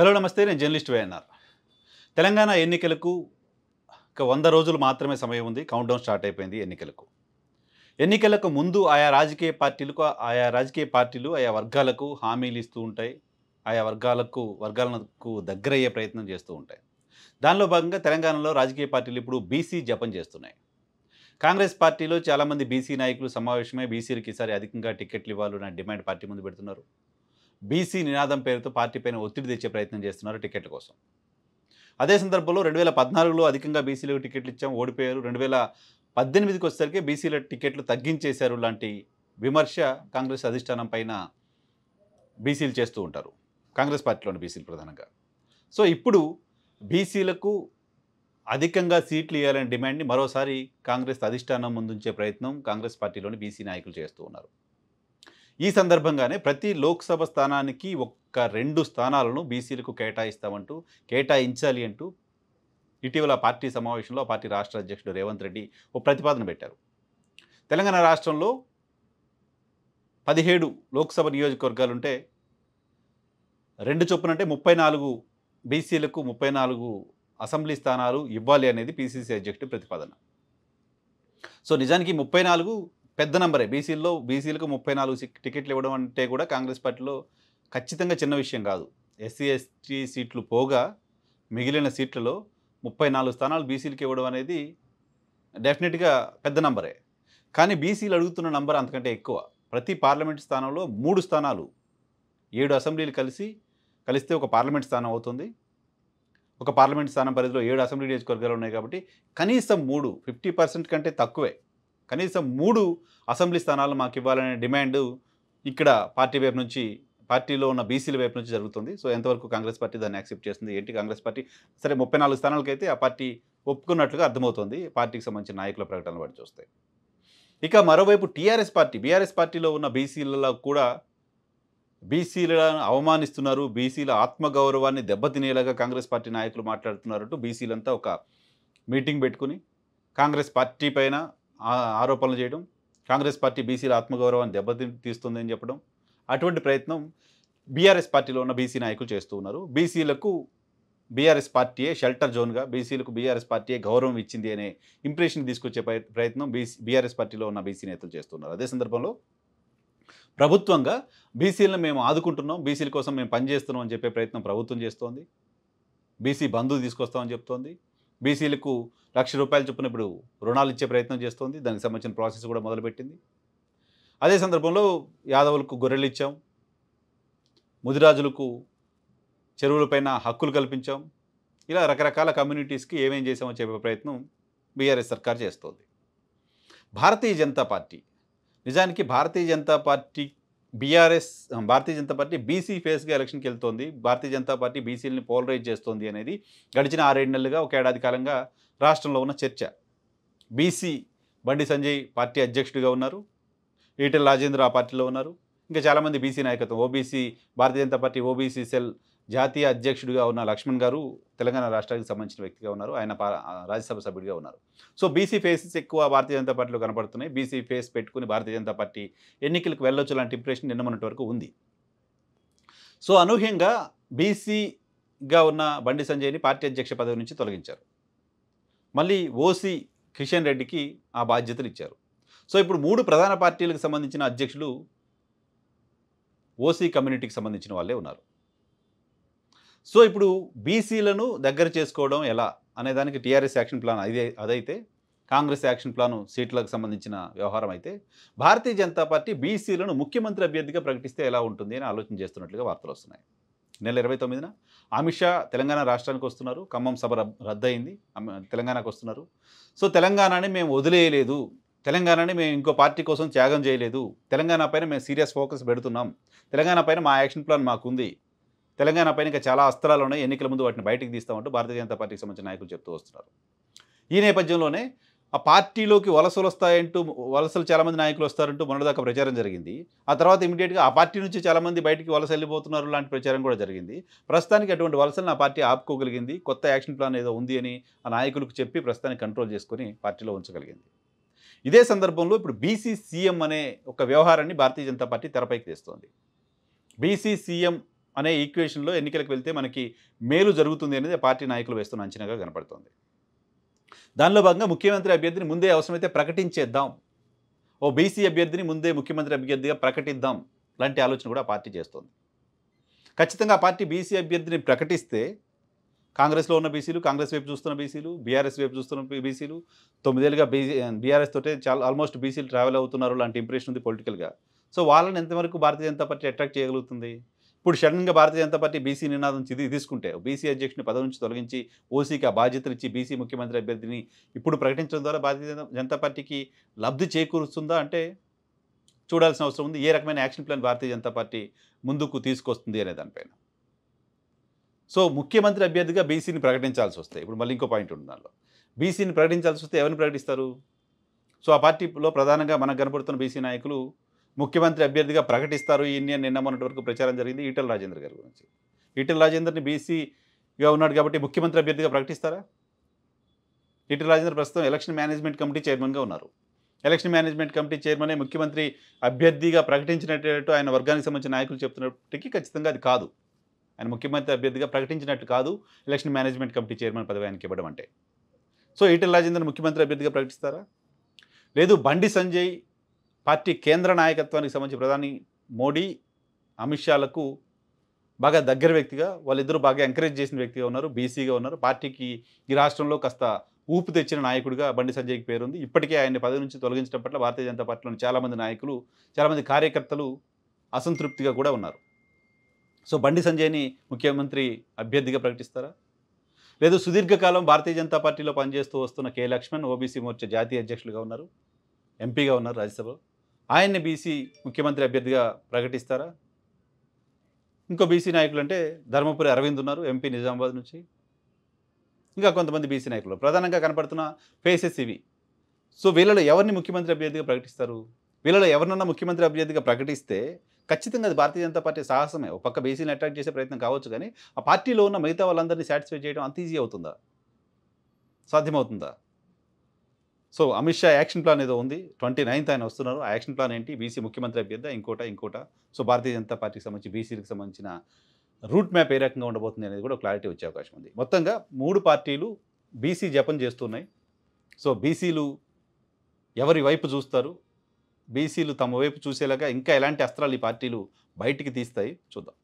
hello నమస్తే నేను journalist YNR Telangana ఎన్నికలకు ఒక వంద రోజులు మాత్రమే సమయం ఉంది కౌంట్డౌన్ స్టార్ట్ అయిపోయింది ఎన్నికలకు ఎన్నికలకు ముందు ఆయా రాజకీయ పార్టీలకు ఆయా రాజకీయ పార్టీలు ఆయా వర్గాలకు హామీలు ఇస్తూ ఉంటాయి ఆయా వర్గాలకు వర్గాలకు దగ్గర అయ్యే ప్రయత్నం చేస్తూ ఉంటాయి దానిలో భాగంగా తెలంగాణలో రాజకీయ పార్టీలు ఇప్పుడు బీసీ జపం చేస్తున్నాయి కాంగ్రెస్ పార్టీలో చాలామంది బీసీ నాయకులు సమావేశమై బీసీలకు ఈసారి అధికంగా టికెట్లు ఇవ్వాలన్న డిమాండ్ పార్టీ ముందు పెడుతున్నారు బీసీ నినాదం పేరుతో పార్టీ పైన ఒత్తిడి తెచ్చే ప్రయత్నం చేస్తున్నారు టికెట్ కోసం అదే సందర్భంలో రెండు వేల పద్నాలుగులో అధికంగా బీసీలకు టికెట్లు ఇచ్చాం ఓడిపోయారు రెండు వేల పద్దెనిమిదికి వచ్చేసరికి బీసీల టికెట్లు తగ్గించేశారు లాంటి విమర్శ కాంగ్రెస్ అధిష్టానం పైన బీసీలు చేస్తూ ఉంటారు కాంగ్రెస్ పార్టీలోని బీసీలు ప్రధానంగా సో ఇప్పుడు బీసీలకు అధికంగా సీట్లు ఇవ్వాలనే డిమాండ్ని మరోసారి కాంగ్రెస్ అధిష్టానం ముందుంచే ప్రయత్నం కాంగ్రెస్ పార్టీలోని బీసీ నాయకులు చేస్తూ ఉన్నారు ఈ సందర్భంగానే ప్రతి లోక్సభ స్థానానికి ఒక్క రెండు స్థానాలను బీసీలకు కేటాయిస్తామంటూ కేటాయించాలి అంటూ ఇటీవల పార్టీ సమావేశంలో పార్టీ రాష్ట్ర అధ్యక్షుడు రేవంత్ రెడ్డి ఓ ప్రతిపాదన పెట్టారు తెలంగాణ రాష్ట్రంలో పదిహేడు లోక్సభ నియోజకవర్గాలుంటే రెండు చొప్పున అంటే ముప్పై నాలుగు బీసీలకు ముప్పై నాలుగు అసెంబ్లీ స్థానాలు ఇవ్వాలి అనేది పీసీసీ అధ్యక్షుడి ప్రతిపాదన సో నిజానికి ముప్పై నాలుగు పెద్ద నంబరే బీసీల్లో బీసీలకు ముప్పై నాలుగు టికెట్లు ఇవ్వడం అంటే కూడా కాంగ్రెస్ పార్టీలో ఖచ్చితంగా చిన్న విషయం కాదు ఎస్సీ ఎస్టీ సీట్లు పోగా మిగిలిన సీట్లలో ముప్పై నాలుగు స్థానాలు బీసీలకు ఇవ్వడం అనేది డెఫినెట్గా పెద్ద నంబరే కానీ బీసీలు అడుగుతున్న నంబర్ అంతకంటే ఎక్కువ ప్రతి పార్లమెంట్ స్థానంలో మూడు స్థానాలు ఏడు అసెంబ్లీలు కలిసి కలిస్తే ఒక పార్లమెంట్ స్థానం అవుతుంది ఒక పార్లమెంట్ స్థానం పరిధిలో ఏడు అసెంబ్లీ నియోజకవర్గాలు ఉన్నాయి కాబట్టి కనీసం మూడు ఫిఫ్టీ పర్సెంట్ కంటే తక్కువే కనీసం మూడు అసెంబ్లీ స్థానాలు మాకు ఇవ్వాలనే డిమాండ్ ఇక్కడ పార్టీ వైపు నుంచి పార్టీలో ఉన్న బీసీల వైపు నుంచి జరుగుతుంది సో ఎంతవరకు కాంగ్రెస్ పార్టీ దాన్ని యాక్సెప్ట్ చేస్తుంది ఏంటి కాంగ్రెస్ పార్టీ సరే ముప్పై నాలుగు స్థానాలకైతే ఆ పార్టీ ఒప్పుకున్నట్లుగా అర్థమవుతుంది పార్టీకి సంబంధించిన నాయకుల ప్రకటనలు వాటి చూస్తే ఇక మరోవైపు టీఆర్ఎస్ పార్టీ బీఆర్ఎస్ పార్టీలో ఉన్న బీసీలలో కూడా బీసీలను అవమానిస్తున్నారు బీసీల ఆత్మగౌరవాన్ని దెబ్బతినేలాగా కాంగ్రెస్ పార్టీ నాయకులు మాట్లాడుతున్నారంటూ బీసీలంతా ఒక మీటింగ్ పెట్టుకుని కాంగ్రెస్ పార్టీ పైన ఆరోపణలు చేయడం కాంగ్రెస్ పార్టీ బీసీల ఆత్మగౌరవాన్ని తీస్తుందని చెప్పడం అటువంటి ప్రయత్నం బీఆర్ఎస్ పార్టీలో ఉన్న బీసీ నాయకులు చేస్తూ ఉన్నారు బీసీలకు బీఆర్ఎస్ పార్టీయే షెల్టర్ జోన్గా బీసీలకు బీఆర్ఎస్ పార్టీయే గౌరవం ఇచ్చింది అనే ఇంప్రెషన్ తీసుకొచ్చే ప్రయత్నం బీసీ బీఆర్ఎస్ పార్టీలో ఉన్న బీసీ నేతలు చేస్తున్నారు అదే సందర్భంలో ప్రభుత్వంగా బీసీలను మేము ఆదుకుంటున్నాం బీసీల కోసం మేము పనిచేస్తున్నాం అని చెప్పే ప్రయత్నం ప్రభుత్వం చేస్తోంది బీసీ బంధువు తీసుకొస్తామని చెప్తోంది బీసీలకు లక్ష రూపాయలు చొప్పున ఇప్పుడు రుణాలు ఇచ్చే ప్రయత్నం చేస్తోంది దానికి సంబంధించిన ప్రాసెస్ కూడా మొదలుపెట్టింది అదే సందర్భంలో యాదవులకు గొర్రెలు ఇచ్చాం ముదిరాజులకు చెరువులపైన హక్కులు కల్పించాం ఇలా రకరకాల కమ్యూనిటీస్కి ఏమేం చేసామో చెప్పే ప్రయత్నం బీఆర్ఎస్ సర్కార్ చేస్తోంది భారతీయ జనతా పార్టీ నిజానికి భారతీయ జనతా పార్టీ బీఆర్ఎస్ భారతీయ జనతా పార్టీ బీసీ ఫేస్గా ఎలక్షన్కి వెళ్తోంది భారతీయ జనతా పార్టీ బీసీలని పోలరైజ్ చేస్తోంది అనేది గడిచిన ఆరేడు నెలలుగా ఒక ఏడాది కాలంగా రాష్ట్రంలో ఉన్న చర్చ బీసీ బండి సంజయ్ పార్టీ అధ్యక్షుడిగా ఉన్నారు ఈటెల రాజేంద్ర ఆ పార్టీలో ఉన్నారు ఇంకా చాలామంది బీసీ నాయకత్వం OBC Bharatiya Janata Party OBC cell జాతీయ అధ్యక్షుడిగా ఉన్న లక్ష్మణ్ గారు తెలంగాణ రాష్ట్రానికి సంబంధించిన వ్యక్తిగా ఉన్నారు ఆయన రాజ్యసభ సభ్యుడిగా ఉన్నారు సో బీసీ ఫేసెస్ ఎక్కువ భారతీయ జనతా పార్టీలో కనబడుతున్నాయి బీసీ ఫేస్ పెట్టుకుని భారతీయ జనతా పార్టీ ఎన్నికలకు వెళ్ళొచ్చు లాంటి ఇంప్రెషన్ నిన్న మొన్నటి వరకు ఉంది సో అనూహ్యంగా బీసీగా ఉన్న బండి సంజయ్ని పార్టీ అధ్యక్ష పదవి నుంచి తొలగించారు మళ్ళీ ఓసీ కిషన్ రెడ్డికి ఆ బాధ్యతలు ఇచ్చారు సో ఇప్పుడు మూడు ప్రధాన పార్టీలకు సంబంధించిన అధ్యక్షులు ఓసీ కమ్యూనిటీకి సంబంధించిన వాళ్ళే ఉన్నారు సో ఇప్పుడు బీసీలను దగ్గర చేసుకోవడం ఎలా అనే దానికి టీఆర్ఎస్ యాక్షన్ ప్లాన్ అదే అదైతే కాంగ్రెస్ యాక్షన్ ప్లాను సీట్లకు సంబంధించిన వ్యవహారం అయితే భారతీయ జనతా పార్టీ బీసీలను ముఖ్యమంత్రి అభ్యర్థిగా ప్రకటిస్తే ఎలా ఉంటుంది అని ఆలోచన చేస్తున్నట్లుగా వార్తలు వస్తున్నాయి నెల ఇరవై తొమ్మిదిన అమిత్ షా తెలంగాణ రాష్ట్రానికి వస్తున్నారు ఖమ్మం సభ రద్దయింది తెలంగాణకు వస్తున్నారు సో తెలంగాణని మేము వదిలేయలేదు తెలంగాణని మేము ఇంకో పార్టీ కోసం త్యాగం చేయలేదు తెలంగాణ పైన మేము సీరియస్ ఫోకస్ పెడుతున్నాం తెలంగాణ పైన మా యాక్షన్ ప్లాన్ మాకుంది తెలంగాణ పైన ఇంకా చాలా అస్త్రాలు ఉన్నాయి ఎన్నికల ముందు వాటిని బయటకు తీస్తామంటూ భారతీయ జనతా పార్టీకి సంబంధించిన నాయకులు చెప్తూ వస్తున్నారు ఈ నేపథ్యంలోనే ఆ పార్టీలోకి వలసలు వస్తాయంటూ వలసలు చాలామంది నాయకులు వస్తారంటూ మొన్నదాకా ప్రచారం జరిగింది ఆ తర్వాత ఇమీడియట్గా ఆ పార్టీ నుంచి చాలామంది బయటికి వలస వెళ్ళిపోతున్నారు లాంటి ప్రచారం కూడా జరిగింది ప్రస్తుతానికి అటువంటి వలసలు ఆ పార్టీ ఆపుకోగలిగింది కొత్త యాక్షన్ ప్లాన్ ఏదో ఉంది అని ఆ నాయకులకు చెప్పి ప్రస్తుతానికి కంట్రోల్ చేసుకుని పార్టీలో ఉంచగలిగింది ఇదే సందర్భంలో ఇప్పుడు బీసీ అనే ఒక వ్యవహారాన్ని భారతీయ జనతా పార్టీ తెరపైకి తెస్తోంది బీసీ అనే ఈక్వేషన్లో ఎన్నికలకు వెళ్తే మనకి మేలు జరుగుతుంది అనేది పార్టీ నాయకులు వేస్తున్న అంచనాగా కనపడుతోంది దానిలో భాగంగా ముఖ్యమంత్రి అభ్యర్థిని ముందే అవసరమైతే ప్రకటించేద్దాం ఓ బీసీ అభ్యర్థిని ముందే ముఖ్యమంత్రి అభ్యర్థిగా ప్రకటిద్దాం లాంటి ఆలోచన కూడా పార్టీ చేస్తోంది ఖచ్చితంగా పార్టీ బీసీ అభ్యర్థిని ప్రకటిస్తే కాంగ్రెస్లో ఉన్న బీసీలు కాంగ్రెస్ వైపు చూస్తున్న బీసీలు బీఆర్ఎస్ వైపు చూస్తున్న బీసీలు తొమ్మిదేళ్ళుగా బీసీ బీఆర్ఎస్ తోటే చాలా ఆల్మోస్ట్ బీసీలు ట్రావెల్ అవుతున్నారు లాంటి ఇంప్రెషన్ ఉంది పొలిటికల్గా సో వాళ్ళని ఎంతవరకు భారతీయ జనతా పార్టీ అట్రాక్ట్ చేయగలుగుతుంది ఇప్పుడు సడన్గా భారతీయ జనతా పార్టీ బీసీ నినాదం ఇది తీసుకుంటే బీసీ అధ్యక్షుని పదవి నుంచి తొలగించి ఓసీకి ఆ బాధ్యతలు ఇచ్చి బీసీ ముఖ్యమంత్రి అభ్యర్థిని ఇప్పుడు ప్రకటించడం ద్వారా భారతీయ జనతా పార్టీకి లబ్ధి చేకూరుస్తుందా అంటే చూడాల్సిన అవసరం ఉంది ఏ రకమైన యాక్షన్ ప్లాన్ భారతీయ జనతా పార్టీ ముందుకు తీసుకొస్తుంది అనే దానిపైన సో ముఖ్యమంత్రి అభ్యర్థిగా బీసీని ప్రకటించాల్సి వస్తే ఇప్పుడు మళ్ళీ ఇంకో పాయింట్ ఉంది దానిలో బీసీని ప్రకటించాల్సి వస్తే ఎవరిని ప్రకటిస్తారు సో ఆ పార్టీలో ప్రధానంగా మనకు కనపడుతున్న బీసీ నాయకులు ముఖ్యమంత్రి అభ్యర్థిగా ప్రకటిస్తారు ఈయన నిన్న మొన్నటి వరకు ప్రచారం జరిగింది ఈటల రాజేందర్ గారి గురించి ఈటల రాజేందర్ని బీసీగా ఉన్నాడు కాబట్టి ముఖ్యమంత్రి అభ్యర్థిగా ప్రకటిస్తారా ఈటల రాజేందర్ ప్రస్తుతం ఎలక్షన్ మేనేజ్మెంట్ కమిటీ చైర్మన్గా ఉన్నారు ఎలక్షన్ మేనేజ్మెంట్ కమిటీ చైర్మనే ముఖ్యమంత్రి అభ్యర్థిగా ప్రకటించినట్టు ఆయన వర్గానికి సంబంధించిన నాయకులు చెప్తున్నప్పటికీ ఖచ్చితంగా అది కాదు ఆయన ముఖ్యమంత్రి అభ్యర్థిగా ప్రకటించినట్టు కాదు ఎలక్షన్ మేనేజ్మెంట్ కమిటీ చైర్మన్ పదవి ఆయనకి ఇవ్వడం అంటే సో ఈటల రాజేందర్ ముఖ్యమంత్రి అభ్యర్థిగా ప్రకటిస్తారా లేదు బండి సంజయ్ పార్టీ కేంద్ర నాయకత్వానికి సంబంధించి ప్రధాని మోడీ అమిత్ షాలకు బాగా దగ్గర వ్యక్తిగా వాళ్ళిద్దరూ బాగా ఎంకరేజ్ చేసిన వ్యక్తిగా ఉన్నారు బీసీగా ఉన్నారు పార్టీకి ఈ రాష్ట్రంలో కాస్త ఊపు తెచ్చిన నాయకుడిగా బండి సంజయ్కి పేరుంది ఇప్పటికే ఆయన పదవి నుంచి తొలగించడం పట్ల భారతీయ జనతా పార్టీలోని చాలామంది నాయకులు చాలామంది కార్యకర్తలు అసంతృప్తిగా కూడా ఉన్నారు సో బండి సంజయ్ని ముఖ్యమంత్రి అభ్యర్థిగా ప్రకటిస్తారా లేదు సుదీర్ఘకాలం భారతీయ జనతా పార్టీలో పనిచేస్తూ వస్తున్న కే లక్ష్మణ్ ఓబీసీ మోర్చా జాతీయ అధ్యక్షులుగా ఉన్నారు ఎంపీగా ఉన్నారు రాజ్యసభలో ఆయన్ని బీసీ ముఖ్యమంత్రి అభ్యర్థిగా ప్రకటిస్తారా ఇంకో బీసీ నాయకులు అంటే ధర్మపురి అరవింద్ ఉన్నారు ఎంపీ నిజామాబాద్ నుంచి ఇంకా కొంతమంది బీసీ నాయకులు ప్రధానంగా కనపడుతున్న ఫేసెస్ ఇవి సో వీళ్ళలో ఎవరిని ముఖ్యమంత్రి అభ్యర్థిగా ప్రకటిస్తారు వీళ్ళలో ఎవరినన్నా ముఖ్యమంత్రి అభ్యర్థిగా ప్రకటిస్తే ఖచ్చితంగా అది భారతీయ జనతా పార్టీ సాహసమే ఒక పక్క బీసీని అట్రాక్ట్ చేసే ప్రయత్నం కావచ్చు కానీ ఆ పార్టీలో ఉన్న మిగతా వాళ్ళందరినీ సాటిస్ఫై చేయడం అంత ఈజీ అవుతుందా సాధ్యమవుతుందా so Amit Shah action plan ఏదో ఉంది ట్వంటీ నైన్త్ ఆయన వస్తున్నారు ఆ యాక్షన్ ప్లాన్ ఏంటి బీసీ ముఖ్యమంత్రి అభ్యర్థి ఇంకోట ఇంకోట సో భారతీయ జనతా పార్టీకి సంబంధించి బీసీలకు సంబంధించిన రూట్ మ్యాప్ ఏ రకంగా ఉండబోతుంది అనేది కూడా క్లారిటీ వచ్చే అవకాశం ఉంది మొత్తంగా మూడు పార్టీలు బీసీ జపం చేస్తున్నాయి సో బీసీలు ఎవరి వైపు చూస్తారు బీసీలు తమ వైపు చూసేలాగా ఇంకా ఎలాంటి అస్త్రాలు ఈ పార్టీలు బయటికి తీస్తాయి చూద్దాం